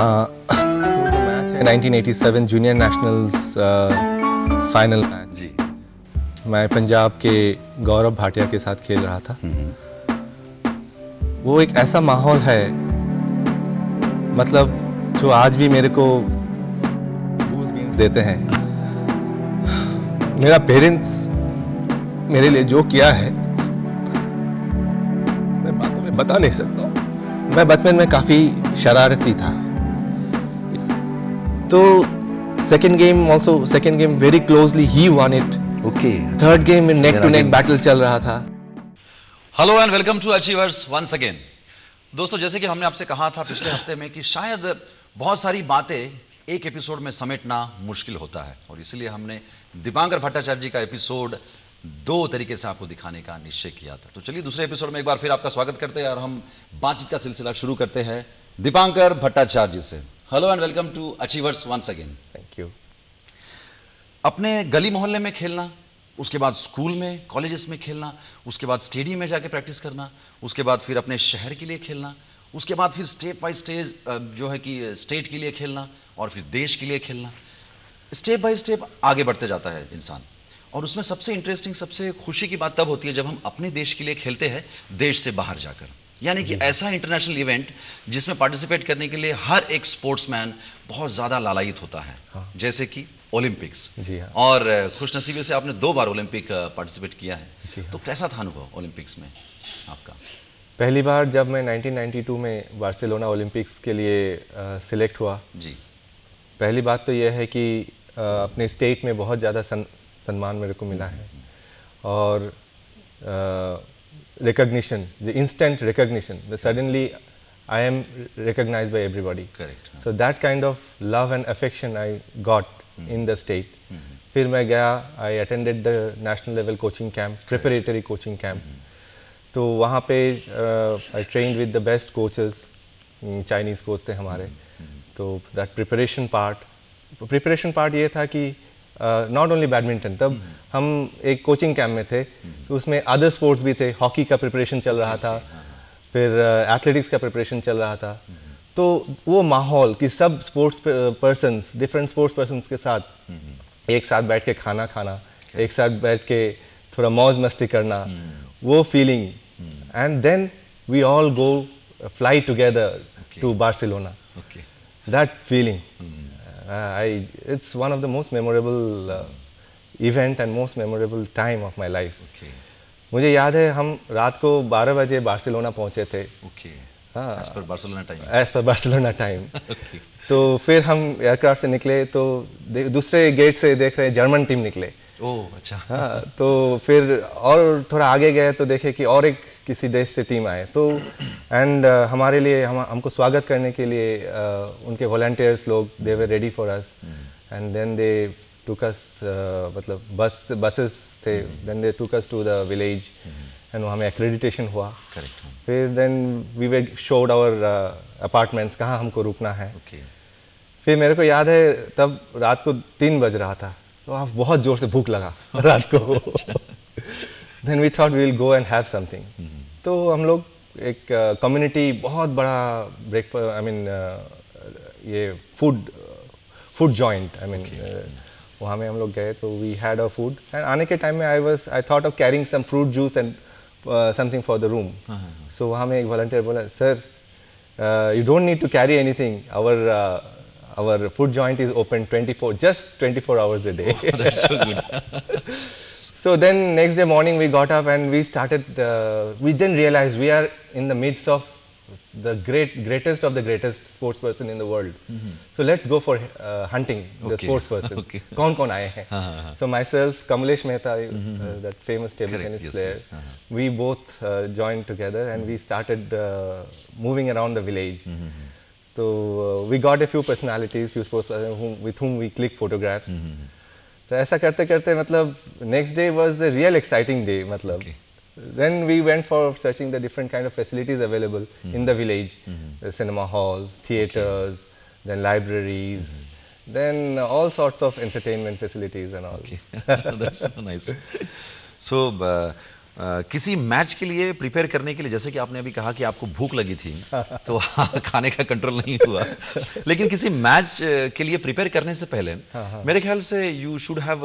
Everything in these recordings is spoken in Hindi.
1987 जूनियर नेशनल्स फाइनल मैच जी मैं पंजाब के गौरव भाटिया के साथ खेल रहा था हम्म, हम्म। वो एक ऐसा माहौल है मतलब जो आज भी मेरे को बूज बीन्स देते हैं मेरा पेरेंट्स मेरे लिए जो किया है मैं बातों में बता नहीं सकता मैं बचपन में काफ़ी शरारती था तो second game also second game very closely ही won it okay third game में नेक टू नेक बैटल चल रहा था hello and welcome to achievers once again दोस्तों जैसे कि हमने आपसे कहा था पिछले हफ्ते में कि शायद बहुत सारी बातें एक एपिसोड में समेटना मुश्किल होता है और इसलिए हमने दीपांकर भट्टाचार्य जी का एपिसोड दो तरीके से आपको दिखाने का निश्चय किया था तो चलिए दूसरे एपिसोड में एक बार फिर आपका स्वागत करते हैं और हम बातचीत का सिलसिला शुरू करते हैं दीपांकर भट्टाचार्य जी से hello and welcome to achievers once again thank you अपने गली मोहल्ले में खेलना उसके बाद स्कूल में कॉलेजेस में खेलना उसके बाद स्टेडियम में जाके प्रैक्टिस करना उसके बाद फिर अपने शहर के लिए खेलना उसके बाद फिर स्टेप बाय स्टेज जो है कि स्टेट के लिए खेलना और फिर देश के लिए खेलना स्टेप बाय स्टेप आगे बढ़ते जाता है इंसान और उसमें सबसे इंटरेस्टिंग सबसे खुशी की बात तब होती है जब हम अपने देश के लिए खेलते हैं देश से बाहर जाकर यानी कि ऐसा इंटरनेशनल इवेंट जिसमें पार्टिसिपेट करने के लिए हर एक स्पोर्ट्समैन बहुत ज़्यादा लालायित होता है हाँ। जैसे कि ओलंपिक्स हाँ। और खुशनसीबी से आपने दो बार ओलंपिक पार्टिसिपेट किया है हाँ। तो कैसा था अनुभव ओलंपिक्स में आपका पहली बार जब मैं 1992 में बार्सिलोना ओलंपिक्स के लिए सिलेक्ट हुआ जी पहली बात तो यह है कि आ, अपने स्टेट में बहुत ज़्यादा सन सम्मान मेरे को मिला है हम्म, हम्म। और आ, recognition, the instant recognition, the suddenly I am recognized by everybody. Correct. So that kind of love and affection I got mm. in the state. Mm -hmm. फिर मैं गया I attended the national level coaching camp preparatory coaching camp तो वहाँ पे I train with the best coaches Chinese coach थे हमारे mm -hmm. तो that preparation part preparation part ये था कि नॉट ओनली बैडमिंटन तब हम्म। हम एक कोचिंग कैंप में थे हम्म। तो उसमें अदर स्पोर्ट्स भी थे हॉकी का प्रिपरेशन चल रहा था हाँ, हाँ। फिर एथलेटिक्स का प्रिपरेशन चल रहा था हम्म। तो वो माहौल कि सब sports person different sports person के साथ एक साथ बैठ के खाना खाना एक साथ बैठ के थोड़ा मौज मस्ती करना वो feeling and then we all go fly together to Barcelona that feeling uh, I, it's one of the most memorable uh, event and most memorable time of my life. Okay. मुझे याद है हम रात को 12 बजे बार्सिलोना पहुंचे थे okay as per Barcelona time as per Barcelona time तो फिर हम एयरक्राफ्ट से निकले तो दूसरे गेट से देख रहे जर्मन टीम निकले ओ, oh, अच्छा हाँ, तो फिर और थोड़ा आगे गए तो देखे कि और एक किसी देश से टीम आए तो एंड uh, हमारे लिए हम हमको स्वागत करने के लिए uh, उनके वॉल्टियर्स लोग they were ready for us and then they took us मतलब बस बसेस थे then they took us to the village and वहाँ में एक्रेडिटेशन हुआ करेक्ट फिर then we were showed our apartments कहाँ हमको रुकना है okay. फिर मेरे को याद है तब रात को तीन बज रहा था तो आप बहुत जोर से भूख लगा रात को then we thought we will go and have something तो हम लोग एक कम्युनिटी बहुत बड़ा ब्रेकफास्ट आई मीन ये food food joint I mean वहाँ में हम लोग गए तो we had a food and आने के टाइम में I was I thought of carrying some fruit juice and something for the room so वहाँ में एक वॉल्टियर बोला sir you don't need to carry any anything our our food joint is open 24 just 24 hours a day oh, So then next day morning we got up and we started, uh, we then realized we are in the midst of the great, greatest of the greatest sports person in the world. Mm -hmm. So let's go for uh, hunting the okay. sports person. okay. Kaun kaun aaye hain. Uh -huh. So myself, Kamlesh Mehta, mm -hmm. uh, mm-hmm, mm-hmm. that famous table Correct. tennis yes, player, yes. -huh. we both uh, joined together and mm -hmm. we started uh, moving around the village. Mm-hmm, so uh, we got a few personalities, few sports whom, with whom we clicked photographs. तो ऐसा करते करते मतलब next day was a real exciting day मतलब then we went for searching the different kind of facilities available in the mm-hmm. village mm-hmm. cinema halls theaters then libraries mm-hmm. then all sorts of entertainment facilities and all that's so nice so uh, Uh, किसी मैच के लिए प्रिपेयर करने के लिए जैसे कि आपने अभी कहा कि आपको भूख लगी थी तो हाँ, खाने का कंट्रोल नहीं हुआ लेकिन किसी मैच के लिए प्रिपेयर करने से पहले मेरे ख्याल से you should have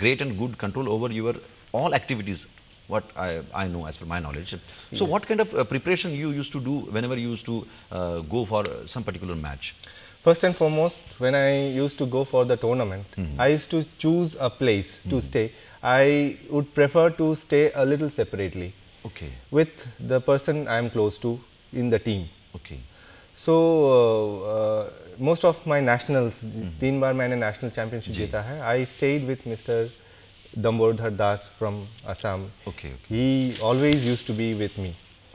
great and good control over your all activities what I, I know as per my knowledge. So yeah. what kind of uh, preparation you used to do whenever you used to uh, go for some particular match? First and foremost, when I used to go for the tournament, mm -hmm. I used to choose a place mm -hmm. to mm-hmm. stay. I would prefer to stay a little separately. Okay. With the person I am close to in the team. Okay. So uh, uh, most of my nationals, mm-hmm. तीन बार मैंने national championship I stayed with Mr. Dambodhar Das from Assam. Okay, okay. He always used to be with me.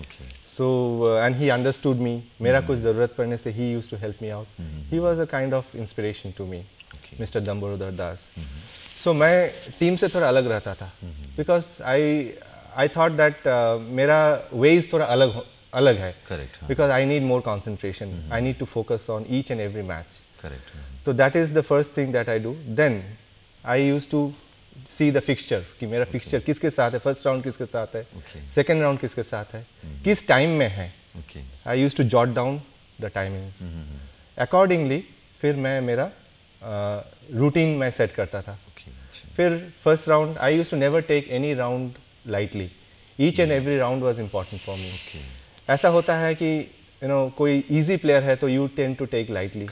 Okay so uh, and he understood me mera mm. kuch zarurat padne se he used to help me out mm-hmm. he was a kind of inspiration to me mr dambarodhar das mm-hmm. so my team se thoda alag rehta tha because i i thought that uh, ways thoda alag alag hai correct because i need more concentration mm-hmm. i need to focus on each and every match correct so that is the first thing that i do then i used to see the fixture कि मेरा फिक्सचर okay. किसके साथ है फर्स्ट राउंड किसके साथ है सेकेंड राउंड किसके साथ है mm-hmm. किस टाइम में है I use to jot down the timing accordingly फिर मैं मेरा रूटीन uh, मैं सेट करता था okay, अच्छा। फिर first round I use to never take any round lightly each and every round was important for me ऐसा होता है कि यू you नो know, कोई इजी प्लेयर है तो you tend to take lightly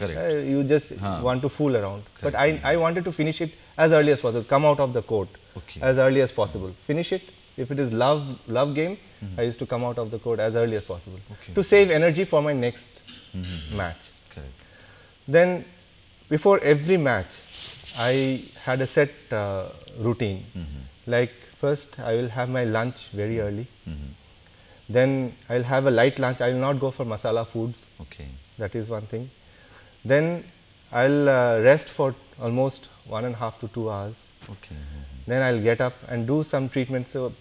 you just want to fool around but I I wanted to finish it as early as possible. Come out of the court okay. as early as possible. Finish it. If it is love love game, mm -hmm. I used to come out of the court as early as possible okay. to save energy for my next mm -hmm. match. Correct. Then, before every match, I had a set uh, routine. Mm -hmm. Like first, I will have my lunch very mm-hmm. early. Mm-hmm. Then I'll have a light lunch. I will not go for masala foods. Okay. That is one thing. Then I'll uh, rest for almost one and a half to two hours. Okay. Then I'll get up and do some treatment. So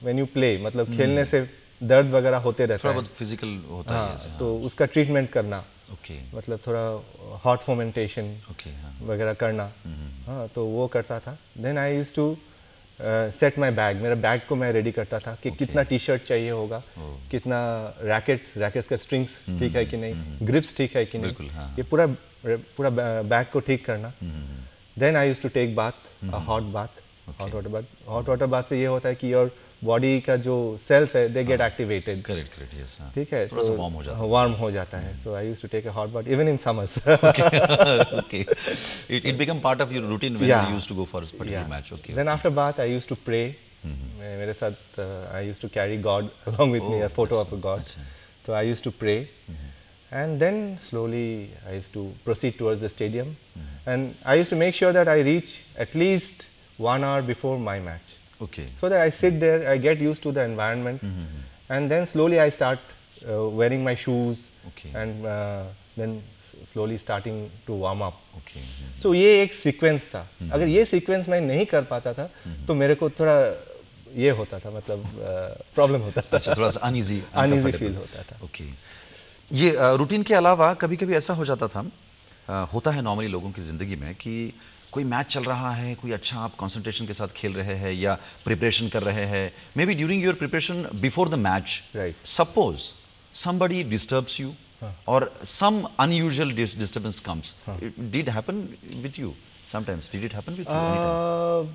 when you play, मतलब hmm. खेलने से दर्द वगैरह होते रहता है। थोड़ा बहुत physical होता हाँ, है। तो हाँ। उसका treatment करना। okay. मतलब थोड़ा हॉट fomentation. okay, हाँ. वगैरह करना। हाँ तो वो करता था। Then I used to set my bag मेरा बैग को मैं रेडी करता था कि okay. कितना टी शर्ट चाहिए होगा oh. कितना रैकेट रैकेट का स्ट्रिंग्स ठीक mm -hmm. है कि नहीं mm -hmm. ग्रिप्स ठीक है कि नहीं हाँ. ये पूरा पूरा बैग को ठीक करना mm -hmm. Then I use to take bath hot bath hot water bath hot water bath से ये होता है कि योर बॉडी का जो सेल्स है they get activated correct correct yes ठीक है थोड़ा सा वार्म तो हो जाता है वार्म हो जाता है so I used to take a hot bath even in summers okay it it become part of your routine when you used to go for a particular match okay then after bath I used to pray मेरे साथ I used to carry God along with me a photo of a God तो I used to pray and then slowly I used to proceed towards the stadium and I used to make sure that I reach at least one hour before my match. Okay. So that I sit there, I get used to the environment, mm -hmm. and then slowly I start uh, wearing my shoes, okay. and uh, then slowly starting to warm up. Okay. Mm -hmm. So ये एक sequence था. Mm -hmm. अगर ये sequence मैं नहीं कर पाता था, तो मेरे को थोड़ा ये होता था, मतलब प्रॉब्लम uh, होता था. अच्छा, थोड़ा सा अनइजी, अनइजी फील होता था. Okay. ये रूटीन के अलावा कभी-कभी ऐसा हो जाता था होता है नॉर्मली लोगों की ज़िंदगी में कि कोई मैच चल रहा है कोई अच्छा आप कंसंट्रेशन के साथ खेल रहे हैं या प्रिपरेशन कर रहे हैं maybe during your preparation before the match suppose somebody disturbs you और some unusual disturbance comes disturbance comes. Huh. It did happen with you sometimes. Uh,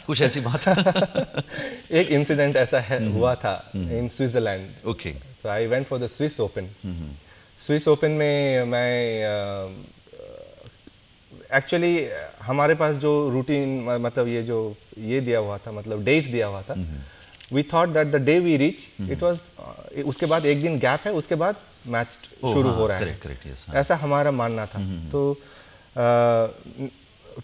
कुछ ऐसी बात एक इंसिडेंट ऐसा है हम्म, हुआ था in Switzerland okay so I went for the Swiss Open Swiss Open में मैं एक्चुअली हमारे पास जो रूटीन मतलब ये जो ये दिया हुआ था मतलब डेट्स दिया हुआ था we thought that the day we reach it was उसके बाद एक दिन गैप है उसके बाद मैच शुरू हाँ, हो रहा है हाँ. ऐसा हमारा मानना था तो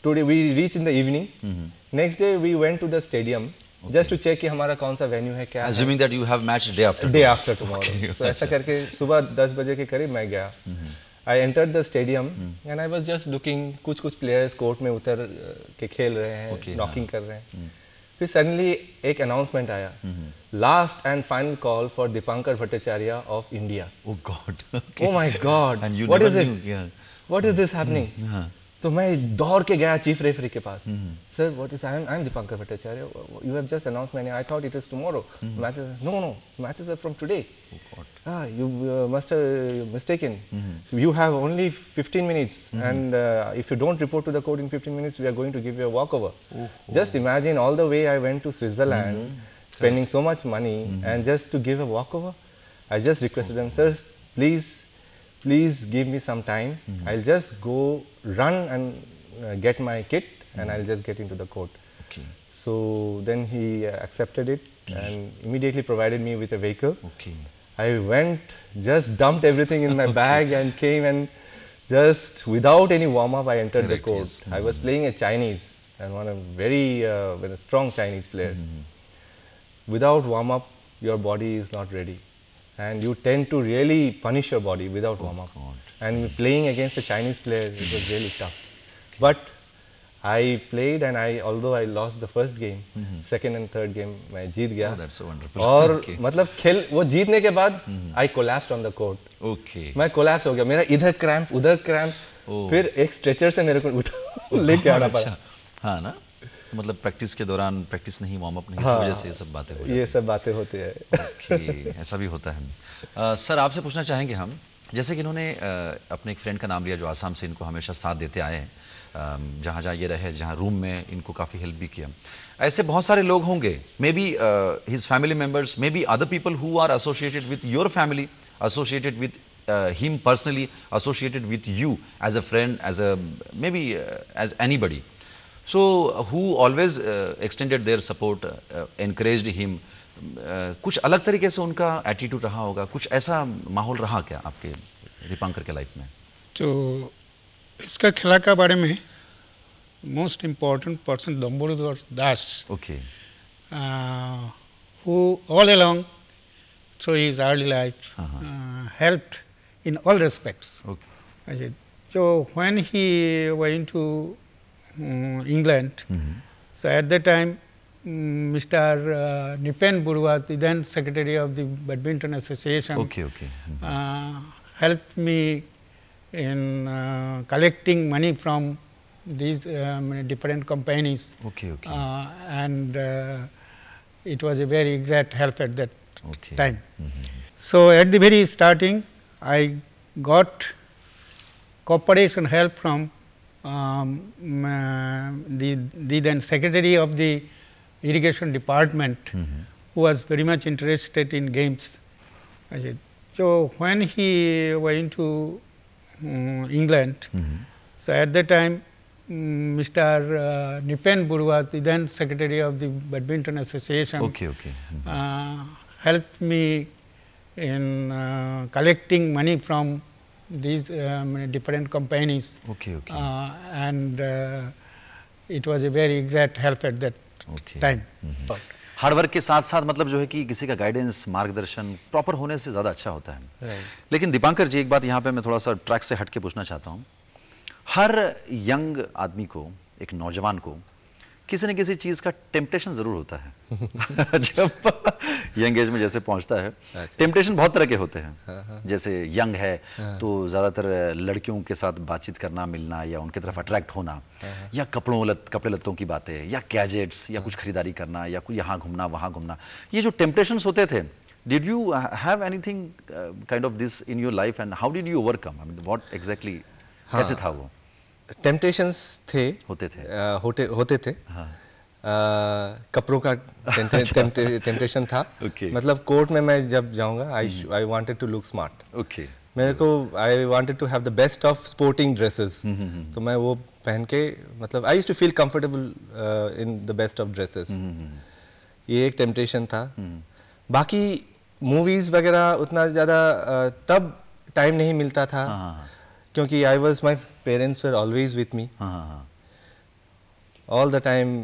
today we reach in the evening next day we went to the stadium just to check कि हमारा कौन सा वेन्यू है क्या assuming that you day after day after day after tomorrow so ऐसा करके सुबह दस बजे के करीब मैं गया I enter the stadium and I was just looking कुछ कुछ प्लेयर्स कोर्ट में उतर के खेल रहे हैं नॉकिंग okay, हाँ। कर रहे हैं hmm. फिर सडनली एक अनाउंसमेंट आया last and final call for Dipankar Bhattacharya of India oh God oh my God what is it what is this happening तो मैं दौड़ के गया चीफ रेफरी के पास sir what is I am Dipankar Bhattacharya you have just announce मैंने I thought it is tomorrow matches no no matches are from today you must mistaken you have only 15 minutes and if you don't report to the court in 15 minutes we are going to give you a walk over just imagine all the way I went to Switzerland spending so much money and just to give a walk over I just requested them sir please please give me some time. Mm. I'll just go run and uh, get my kit and hmm. I'll just get into the court. Okay. So then he uh, accepted it mm. and immediately provided me with a vehicle. Okay. I went, just dumped everything in my okay. bag and came and just without any warm up, I entered Correct, the court. Yes. I was hmm. playing a Chinese and one a very uh, a strong Chinese player. Hmm. Without warm up, your body is not ready and you tend to really punish your body without oh warm up. God. And playing against a Chinese player, it was really tough. But I played and I although I lost the first game, mm-hmm. second and third game I जीत गया. Oh, that's so wonderful. Or, okay. मतलब खेल वो जीतने के बाद mm-hmm. I collapsed on the court. Okay. I collapsed. हो गया. मेरा इधर cramp, उधर cramp. Oh. फिर एक stretcher से मेरे को उठा लेके आना पड़ा. हाँ ना. तो मतलब प्रैक्टिस के दौरान प्रैक्टिस नहीं वार्म अप नहीं हाँ, वजह से ये सब बातें हो ये सब बातें होती है okay, ऐसा भी होता है आ, सर आपसे पूछना चाहेंगे हम जैसे कि इन्होंने अपने एक फ्रेंड का नाम लिया जो आसाम से इनको हमेशा साथ देते आए हैं जहाँ जहाँ ये रहे जहाँ रूम में इनको काफ़ी हेल्प भी किया ऐसे बहुत सारे लोग होंगे maybe his family members maybe other people who are associated with your family associated with him personally associated with you as a friend as a maybe as anybody so who always extended their support encourage him कुछ अलग तरीके से उनका एटीट्यूड रहा होगा कुछ ऐसा माहौल रहा क्या आपके दीपांकर के लाइफ में तो इसका खिला के बारे में most important person Lambodar Das okay who all along through his early life helped in all respects okay जो when he went to Mm, England. Mm -hmm. So at that time, Mr. Mm, uh, Nipen Buru the then secretary of the Badminton Association. Okay, okay. Mm -hmm. uh, helped me in uh, collecting money from these um, different companies. Okay, okay. Uh, and uh, it was a very great help at that okay. time. Mm -hmm. So at the very starting, I got cooperation help from um, the, the then secretary of the irrigation department mm -hmm. who was very much interested in games. So, when he went to um, England, mm -hmm. so at that time um, mm, Mr. Uh, Nipen Buru was the then secretary of the Badminton Association. Okay, okay. Mm -hmm. uh, helped me in uh, collecting money from these um, different companies. Okay, okay. Uh, and uh, it was a very great help at that okay. time. Mm -hmm. But hard work के साथ साथ मतलब जो है कि किसी का गाइडेंस मार्गदर्शन प्रॉपर होने से ज़्यादा अच्छा होता है right. लेकिन दीपांकर जी एक बात यहाँ पे मैं थोड़ा सा ट्रैक से हट के पूछना चाहता हूँ हर यंग आदमी को एक नौजवान को किसी न किसी चीज़ का टेम्पटेशन ज़रूर होता है जब यंग एज में जैसे पहुंचता है टेम्पटेशन अच्छा। बहुत तरह के होते हैं हाँ, हाँ। जैसे यंग है हाँ। तो ज़्यादातर लड़कियों के साथ बातचीत करना मिलना या उनकी तरफ अट्रैक्ट होना या कपड़ों लत कपड़े लत्तों की बातें या गैजेट्स या कुछ खरीदारी करना या कुछ यहाँ घूमना वहाँ घूमना ये जो टेम्पटेशन होते थे did you have anything kind of this in your life and how did you overcome i mean कैसे था वो टेम्पटेशंस थे होते थे आ, होते होते थे हाँ. आ, कपड़ों का टेम्पटेशन अच्छा। था okay. मतलब कोर्ट में मैं जब जाऊंगा I I wanted to look smart okay मेरे को I wanted to have the best of sporting dresses तो मैं वो पहन के मतलब I use to feel comfortable in the best of dresses ये एक टेम्पटेशन था हम्म। बाकी मूवीज़ वगैरह उतना ज़्यादा तब टाइम नहीं मिलता था हाँ. हाँ, हाँ। क्योंकि I was my parents were always with me all the time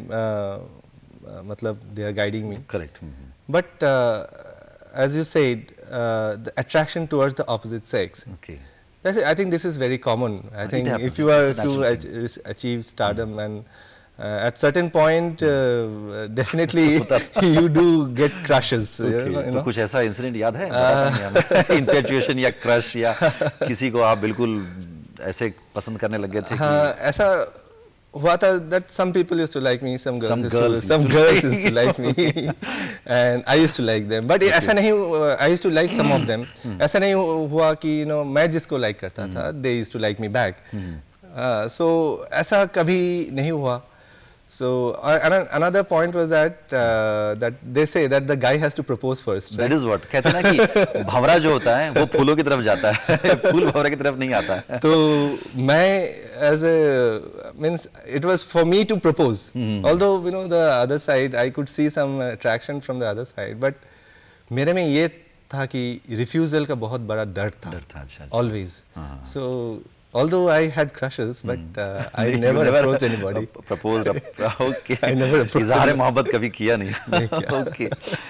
मतलब they are guiding me correct but as you said, uh, the attraction towards the opposite sex. Okay. I think this is very common. I think if you are, if you achieve stardom and uh, at certain point uh, definitely you do get crushes okay. you know, you तो know? तो कुछ ऐसा इंसिडेंट याद है इंटेचुएशन uh, या क्रश या किसी को आप बिल्कुल ऐसे पसंद करने लग गए थे हाँ ऐसा हुआ था that some people used to like me some girls some girls used to like me and I used to like them but ऐसा नहीं I used to like some of them ऐसा नहीं हुआ hmm. कि यू नो मैं जिसको लाइक करता था they used to like me back so ऐसा कभी नहीं हुआ So uh, an another point was that uh, that they say that the guy has to propose first. Right? That is what कहते ना कि भंवरा जो होता है वो फूलों की तरफ जाता है फूल भंवरा की तरफ नहीं आता है तो मैं as a means it was for me to propose mm hmm. although you know the other side I could see some attraction from the other side but मेरे में ये था कि रिफ्यूज़ल का बहुत बड़ा डर था always so although I had crushes, but hmm. uh, I never, never approached anybody. Proposed, okay. I never approached. इजहार मोहब्बत कभी किया नहीं. okay.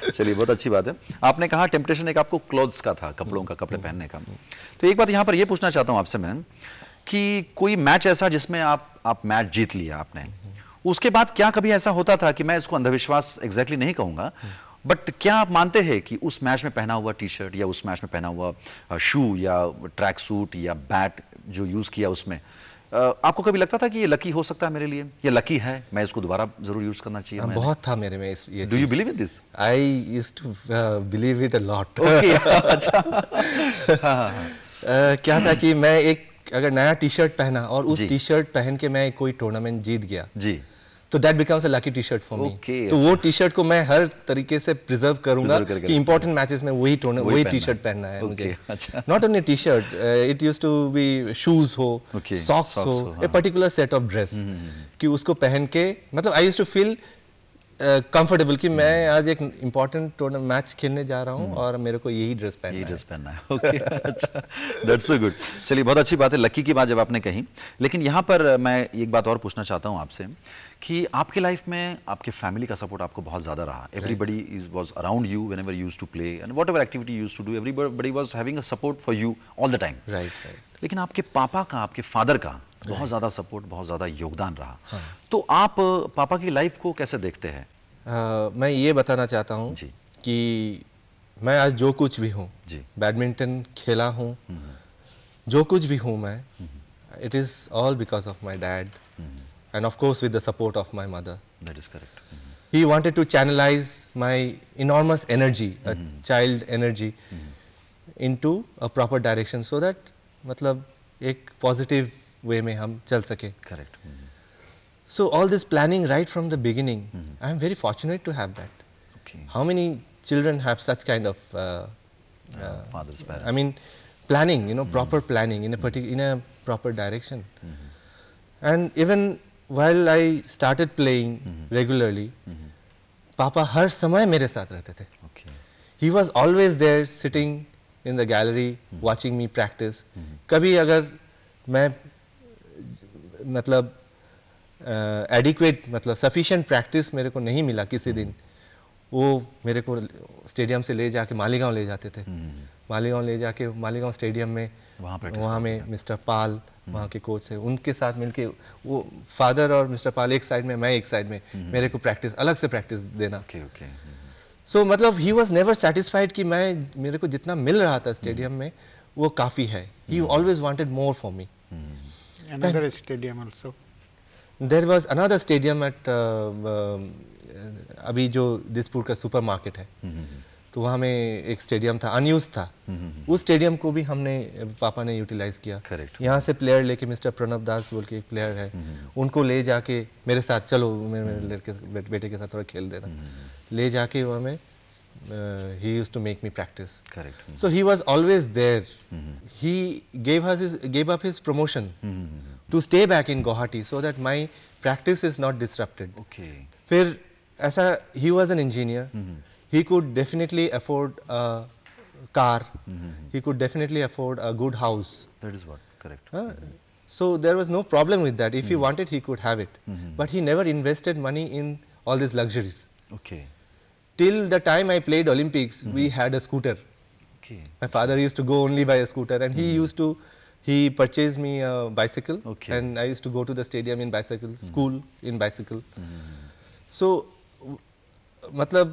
चलिए बहुत अच्छी बात है. आपने कहा temptation एक आपको clothes का था, कपड़ों का, कपड़े पहनने का. तो एक बात यहाँ पर ये पूछना चाहता हूँ आपसे मैं कि कोई मैच ऐसा जिसमें आप आप मैच जीत लिया आपने. उसके बाद क्या कभी ऐसा होता था कि मैं इसको अंधविश्वास एग्जैक्टली नहीं कहूंगा बट क्या आप मानते हैं कि उस मैच में पहना हुआ टी शर्ट या उस मैच में पहना हुआ शू uh, या ट्रैक सूट या बैट जो यूज़ किया उसमें आपको कभी लगता था कि ये लकी हो सकता है मेरे लिए ये लकी है मैं इसको दोबारा जरूर यूज करना चाहिए uh, बहुत था मेरे में इस ये do you believe in this I use to believe it a lot okay क्या था कि मैं एक अगर नया टी शर्ट पहना और उस टी शर्ट पहन के मैं कोई टूर्नामेंट जीत गया जी तो that becomes a lucky T shirt for me तो अच्छा। वो टी शर्ट को मैं हर तरीके से प्रिजर्व करूंगा कि इंपॉर्टेंट मैचेस में वही टोन वही टी शर्ट पहनना है मुझे not only T shirt it use to be shoes हो सॉक्स हो a particular set of dress कि उसको पहन के मतलब I use to feel comfortable uh, कि मैं आज एक इंपॉर्टेंट टूर्नामेंट मैच खेलने जा रहा हूँ हम्म। और मेरे को यही ड्रेस पहनना यही ड्रेस पहनना है ओके अच्छा दैट्स सो गुड चलिए बहुत अच्छी बात है लकी की बात जब आपने कही लेकिन यहाँ पर मैं एक बात और पूछना चाहता हूँ आपसे कि आपके लाइफ में आपके फैमिली का सपोर्ट आपको बहुत ज़्यादा रहा everybody is was around you whenever use to play and whatever activity use to do everybody was having support for you all the time right लेकिन आपके पापा का आपके फादर का बहुत ज़्यादा सपोर्ट बहुत ज़्यादा योगदान रहा हाँ। तो आप पापा की लाइफ को कैसे देखते हैं मैं ये बताना चाहता हूँ कि मैं आज जो कुछ भी हूँ बैडमिंटन खेला हूँ हम्म। जो कुछ भी हूँ मैं it is all because of my dad and of course with the support of my mother that is correct he wanted to channelise my enormous energy child energy into a proper direction so that मतलब एक पॉजिटिव वे में हम चल सके correct mm -hmm. So all this planning right from the beginning, mm -hmm. I am very fortunate to have that. Okay. How many children have such kind of uh, uh, father's parents? I mean, planning, you know, mm -hmm. proper planning in a particular in a proper direction. Mm -hmm. And even while I started playing mm-hmm. regularly, mm-hmm. Papa हर समय मेरे साथ रहते the. He was always there sitting in the gallery watching me practice कभी agar मैं matlab. एडिक्वेट uh, मतलब सफिशेंट प्रैक्टिस मेरे को नहीं मिला किसी दिन वो मेरे को स्टेडियम से ले जाके मालीगांव ले जाते थे हम्म, हम्म। मालीगांव ले जाके मालीगांव स्टेडियम में वहाँ वहाँ में मिस्टर पाल हम्म। वहाँ के कोच है उनके साथ मिलके वो फादर और मिस्टर पाल एक साइड में मैं एक साइड में मेरे को प्रैक्टिस अलग से प्रैक्टिस देना ओके ओके सो मतलब ही वॉज नेवर सेटिस्फाइड कि मैं मेरे को जितना मिल रहा था स्टेडियम में वो काफ़ी है he always wanted more for me stadium also there was another stadium at अभी जो दिसपुर का सुपर मार्केट है हम्म, हम्म, हम्म। तो वहाँ में एक स्टेडियम था अनयूज था उस स्टेडियम को भी हमने पापा ने यूटिलाइज किया करेक्ट यहाँ से प्लेयर लेके मिस्टर प्रणब दास बोल के एक प्लेयर है उनको ले जाके मेरे साथ चलो मेरे, मेरे लड़के बेट, बेटे के साथ थोड़ा खेल देना ले जाके वहाँ में uh, he used to make me practice. Correct. Mm -hmm. So he was always there. Mm -hmm. He gave us his, gave up his promotion. Mm -hmm. to stay back in Guwahati so that my practice is not disrupted. Okay. फिर ऐसा he was an engineer. Mm -hmm. He could definitely afford a car. Mm -hmm. He could definitely afford a good house. That is what correct. Uh, mm -hmm. So there was no problem with that. If mm -hmm. he mm-hmm. wanted, he could have it. Mm -hmm. But he never invested money in all these luxuries. Okay. Till the time I played Olympics, mm -hmm. we mm-hmm. had a scooter. Okay. My father used to go only by a scooter, and he mm-hmm. used to he purchased me a bicycle okay. and I used to go to the stadium in bicycle, mm -hmm. in bicycle. Mm -hmm. So, matlab,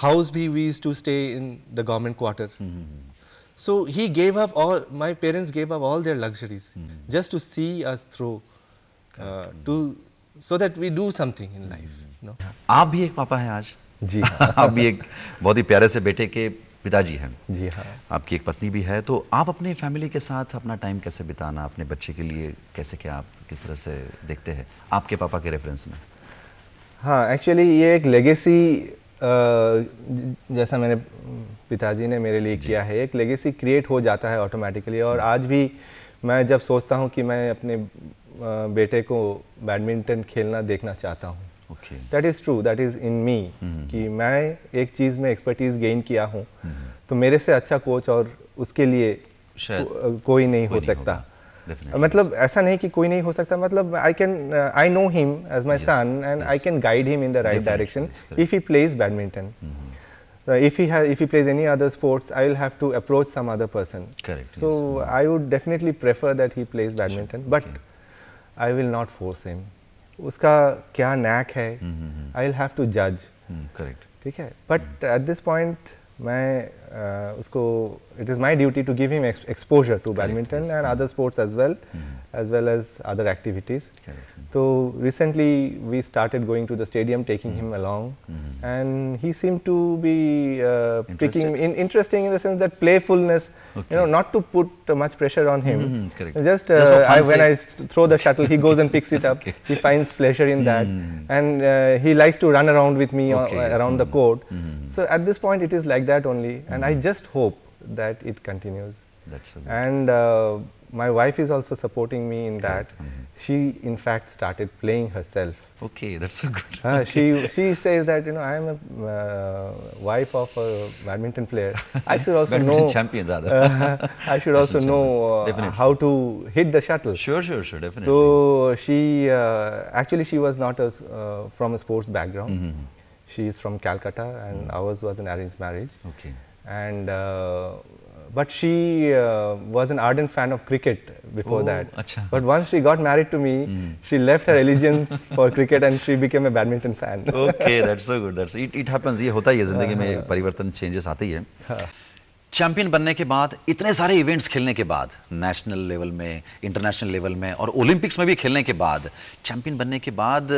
house bhi we used to stay in the government quarter. Mm -hmm. So, he gave up all, my parents gave up all their luxuries mm. just to see us through, uh, to, so that we do something in life. You know? aap bhi ek papa hai aaj जी आप भी एक बहुत ही प्यारे से बेटे के पिताजी हैं जी हाँ आपकी एक पत्नी भी है तो आप अपने फैमिली के साथ अपना टाइम कैसे बिताना अपने बच्चे के लिए कैसे क्या आप किस तरह से देखते हैं आपके पापा के रेफरेंस में हाँ एक्चुअली ये एक लेगेसी जैसा मैंने पिताजी ने मेरे लिए किया है एक लेगेसी क्रिएट हो जाता है ऑटोमेटिकली और आज भी मैं जब सोचता हूँ कि मैं अपने बेटे को बैडमिंटन खेलना देखना चाहता हूँ that is true that is in me कि मैं एक चीज में एक्सपर्टीज गेन किया हूँ mm-hmm. तो मेरे से अच्छा कोच और उसके लिए कोई नहीं हो सकता मतलब ऐसा नहीं कि कोई नहीं हो सकता मतलब I can I know him as my son and I can guide him in the right direction if he plays badminton if he if he plays any other sports I will have to approach some other person so I would definitely prefer that he plays badminton but I will not force him उसका क्या नैक है आई विल हैव टू जज करेक्ट ठीक है but at this point my it is my duty to give him exposure to badminton and other sports as well mm-hmm. as well as other activities. So, recently we started going to the stadium taking mm-hmm. him along mm-hmm. and he seemed to be uh, picking interesting in the sense that playfulness, you know, not to put much pressure on him. Just, uh, when I throw the shuttle, he goes and picks it up. He finds pleasure in that and uh, he likes to run around with me uh, around the court so at this point it is like that only mm -hmm. and I mm-hmm. just hope that it continues. That's so and uh, my wife is also supporting me in that. Mm -hmm. She in fact started playing herself. Okay, that's so good. Uh, she she says that you know I am a uh, wife of a badminton player. I should also badminton know champion rather. uh, I should also know uh, how to hit the shuttle. Sure, sure, sure, definitely. So she uh, actually she was not a, uh, from a sports background. Mm -hmm. She is from Calcutta and mm. ours was an arranged marriage. Okay. And uh, but she uh, was an ardent fan of cricket before oh, that. Achha. But once she got married to me, mm. she left her allegiance for cricket and she became a badminton fan. okay, that's so good. That's it. It happens. ye hota hi hai zindagi mein parivartan changes aate hi hai champion बनने के बाद इतने सारे इवेंट्स खेलने के बाद नेशनल लेवल में इंटरनेशनल लेवल में और ओलंपिक्स में भी खेलने के बाद चैंपियन बनने के बाद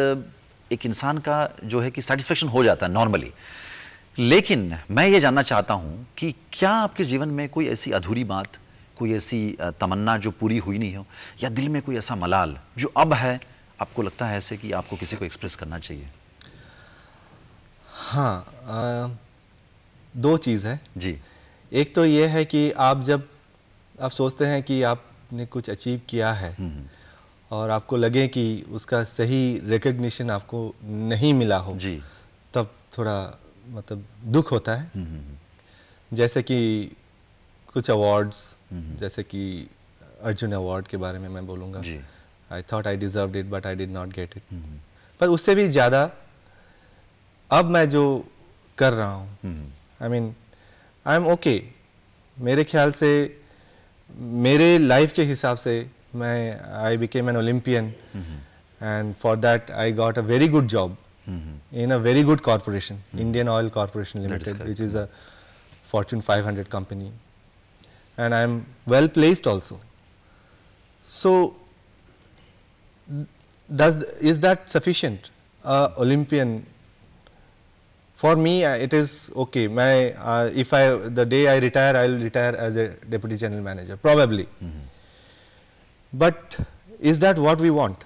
एक इंसान का जो है कि सेटिस्फेक्शन हो जाता है नॉर्मली लेकिन मैं ये जानना चाहता हूँ कि क्या आपके जीवन में कोई ऐसी अधूरी बात कोई ऐसी तमन्ना जो पूरी हुई नहीं हो या दिल में कोई ऐसा मलाल जो अब है आपको लगता है ऐसे कि आपको किसी को एक्सप्रेस करना चाहिए हाँ आ, दो चीज़ है जी एक तो ये है कि आप जब आप सोचते हैं कि आपने कुछ अचीव किया है हम्म, हम्म। और आपको लगे कि उसका सही रिकग्निशन आपको नहीं मिला हो जी तब थोड़ा मतलब दुख होता है हम्म, हम्म, हम्म। जैसे कि कुछ अवार्ड्स जैसे कि अर्जुन अवार्ड के बारे में मैं बोलूँगा I thought I deserve it but I did not get it पर उससे भी ज़्यादा अब मैं जो कर रहा हूँ I mean I am okay मेरे ख्याल से मेरे लाइफ के हिसाब से my I became an Olympian, mm -hmm. and for that I got a very good job mm -hmm. in a very good corporation, mm -hmm. Indian Oil Corporation Limited, is which is a Fortune 500 company, and I'm well placed also. So, does is that sufficient? A uh, Olympian. For me, uh, it is okay. My uh, if I the day I retire, I'll retire as a deputy general manager probably. Mm-hmm. But is that what we want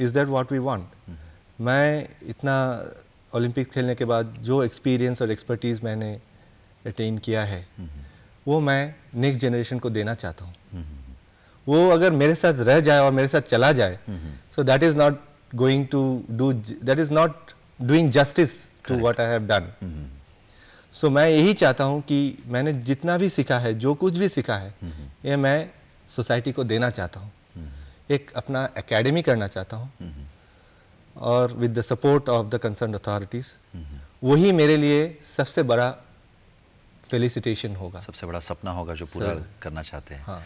is that what we want मैं इतना ओलंपिक खेलने के बाद जो एक्सपीरियंस और एक्सपर्टीज़ मैंने अटेन किया है mm-hmm. वो मैं नेक्स्ट जनरेशन को देना चाहता हूँ mm-hmm. वो अगर मेरे साथ रह जाए और मेरे साथ चला जाए so that is not going to do that is not doing justice to what I have done so मैं यही चाहता हूँ कि मैंने जितना भी सीखा है जो कुछ भी सीखा है mm-hmm. ये मैं सोसाइटी को देना चाहता हूँ हम्म। एक अपना एकेडमी करना चाहता हूँ हम्म। और with the support of the concern authorities वही मेरे लिए सबसे बड़ा फेलिसिटेशन होगा सबसे बड़ा सपना होगा जो पूरा करना चाहते हैं हाँ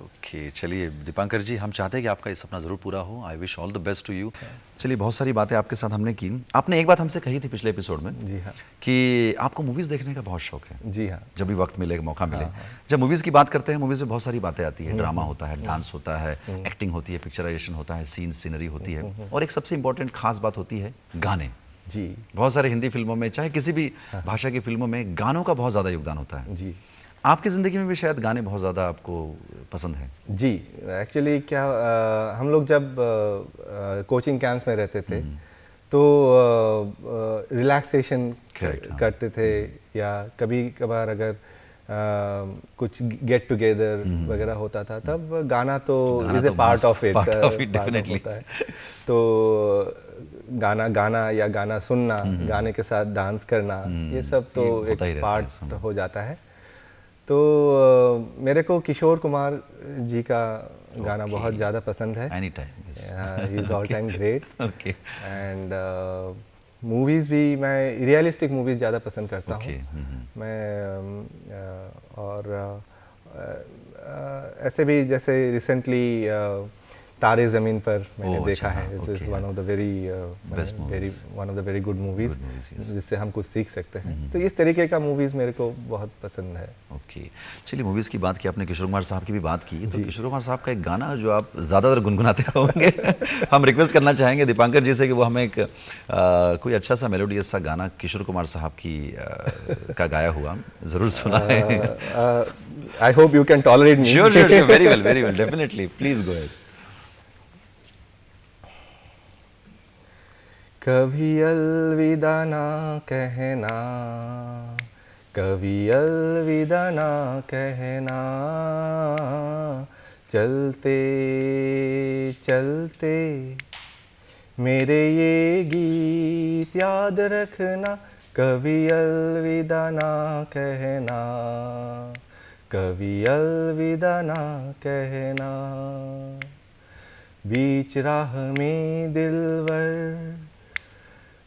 ओके चलिए दीपांकर जी हम चाहते हैं कि आपका ये सपना ज़रूर पूरा हो I wish all the best to you चलिए बहुत सारी बातें आपके साथ हमने की आपने एक बात हमसे कही थी पिछले एपिसोड में जी हाँ कि आपको मूवीज़ देखने का बहुत शौक है जी हाँ जब भी वक्त मिले मौका मिले हाँ, हाँ। जब मूवीज़ की बात करते हैं मूवीज़ में बहुत सारी बातें आती है ड्रामा हम्म, हम्म, होता है डांस हम्म। होता है एक्टिंग होती है पिक्चराइजेशन होता है सीन सीनरी होती है और एक सबसे इंपॉर्टेंट खास बात होती है गाने जी बहुत सारे हिंदी फिल्मों में चाहे किसी भी हाँ। भाषा की फिल्मों में गानों का बहुत ज़्यादा योगदान होता है जी आपकी ज़िंदगी में भी शायद गाने बहुत ज़्यादा आपको पसंद हैं जी एक्चुअली क्या आ, हम लोग जब आ, कोचिंग कैंप्स में रहते थे हम्म। तो रिलैक्सेशन हाँ। करते थे हम्म। या कभी कभार अगर आ, कुछ गेट टुगेदर हम्म। वगैरह होता था तब गाना तो is a part of it definitely तो गाना गाना या गाना सुनना गाने के साथ डांस करना ये सब तो एक पार्ट हो जाता है तो मेरे को किशोर कुमार जी का गाना okay. बहुत ज़्यादा पसंद है any time is all time great okay and movies भी मैं रियलिस्टिक मूवीज़ ज़्यादा पसंद करता okay. हूँ mm -hmm. मैं uh, और uh, uh, ऐसे भी जैसे रिसेंटली uh, तारे ज़मीन पर मैंने oh, देखा अच्छा, है it is one of the very very one of the very good movies जिससे हम कुछ सीख सकते हैं mm -hmm. तो इस तरीके का मूवीज़ मेरे को बहुत पसंद है ओके okay. चलिए मूवीज़ की बात की आपने किशोर कुमार साहब की भी बात की तो किशोर कुमार साहब का एक गाना जो आप ज़्यादातर गुनगुनाते होंगे हम रिक्वेस्ट करना चाहेंगे दीपांकर जी से कि वो हमें एक कोई अच्छा सा मेलोडियस सा गाना किशोर कुमार साहब की का गाया हुआ ज़रूर सुना है I hope you can tolerate me sure sure very well very well definitely please go ahead कभी अलविदा ना कहना कभी अलविदा ना कहना चलते चलते मेरे ये गीत याद रखना कभी अलविदा ना कहना कभी अलविदा ना कहना बीच राह में दिलवर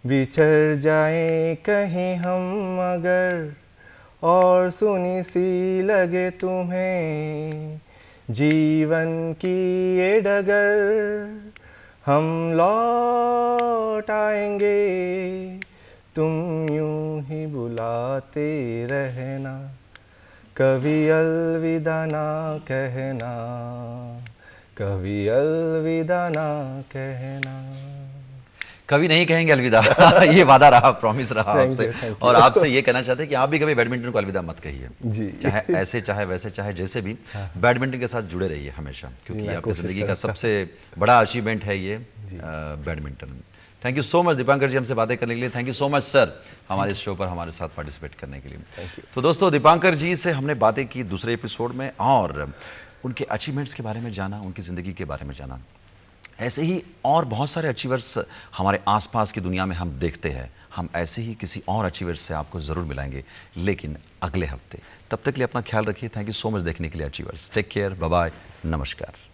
बिछर जाए कहीं हम मगर और सुनी सी लगे तुम्हें जीवन की ये डगर हम लौट आएंगे तुम यूं ही बुलाते रहना कभी अलविदा ना कहना कभी अलविदा ना कहना कभी नहीं कहेंगे अलविदा ये वादा रहा प्रॉमिस रहा आपसे और आपसे ये कहना चाहते हैं कि आप भी कभी बैडमिंटन को अलविदा मत कहिए चाहे ऐसे चाहे वैसे चाहे जैसे भी बैडमिंटन हाँ। के साथ जुड़े रहिए हमेशा क्योंकि आपकी ज़िंदगी का सबसे बड़ा अचीवमेंट है ये badminton thank you so much Deepankar ji हमसे बातें करने के लिए thank you so much sir हमारे इस शो पर हमारे साथ पार्टिसिपेट करने के लिए तो दोस्तों दीपांकर जी से हमने बातें की दूसरे एपिसोड में और उनके अचीवमेंट्स के बारे में जाना उनकी ज़िंदगी के बारे में जाना ऐसे ही और बहुत सारे अचीवर्स हमारे आसपास की दुनिया में हम देखते हैं हम ऐसे ही किसी और अचीवर्स से आपको ज़रूर मिलाएंगे लेकिन अगले हफ्ते तब तक लिए अपना ख्याल रखिए थैंक यू सो मच देखने के लिए अचीवर्स टेक केयर बाय नमस्कार